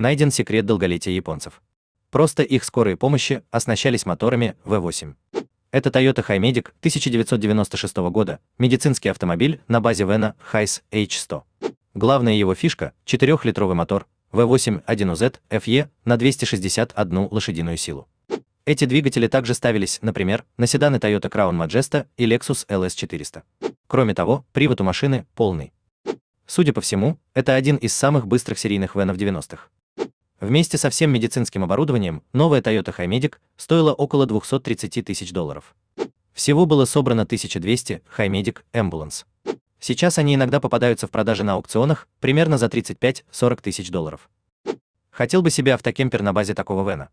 найден секрет долголетия японцев. Просто их скорые помощи оснащались моторами V8. Это Toyota Hi-Medic 1996 года, медицинский автомобиль на базе Вена Хайс H100. Главная его фишка – 4-литровый мотор V8 1UZ FE на 261 лошадиную силу. Эти двигатели также ставились, например, на седаны Toyota Crown Majesta и Lexus LS400. Кроме того, привод у машины полный. Судя по всему, это один из самых быстрых серийных венов 90-х. Вместе со всем медицинским оборудованием новая Toyota HiMedic стоила около 230 тысяч долларов. Всего было собрано 1200 HiMedic Ambulance. Сейчас они иногда попадаются в продаже на аукционах примерно за 35-40 тысяч долларов. Хотел бы себе автокемпер на базе такого Вена.